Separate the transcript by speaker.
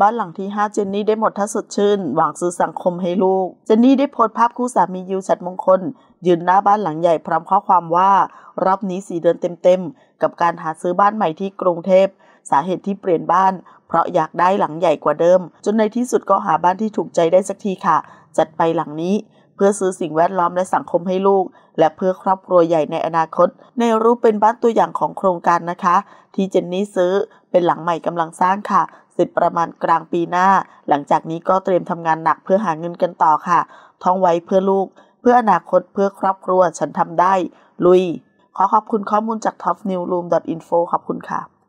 Speaker 1: บ้านหลังที่ 5 เจนนี่ได้หมดท่าสดชื่นหวังสื่อสังคมให้ลูก เจนนี่ได้โพสต์ภาพคู่สามียิวฉัดมงคล ยืนหน้าบ้านหลังใหญ่พร้อมข้อความว่ารอบนี้สี่เดือนเต็มๆกับการหาซื้อบ้านใหม่ที่กรุงเทพสาเหตุที่เปลี่ยนบ้านเพราะอยากได้หลังใหญ่กว่าเดิม จนในที่สุดก็หาบ้านที่ถูกใจได้สักทีค่ะ จัดไปหลังนี้ เพื่อซื้อสิ่งแวดล้อมและสังคมให้ลูก และเพื่อครอบครัวใหญ่ในอนาคต ในรูปเป็นบ้านตัวอย่างของโครงการนะคะ ที่เจนนี่ซื้อเป็นหลังใหม่กำลังสร้างค่ะร็จประมาณกลางปีหน้า หลังจากนี้ก็เตรียมทำงานหนักเพื่อหาเงินกันต่อค่ะ ท่องไว้เพื่อลูก เพื่ออนาคตเพื่อครอบครัวฉันทำได้ ลุย ขอขอบคุณข้อมูลจาก
Speaker 2: topnewroom.info ขอบคุณค่ะ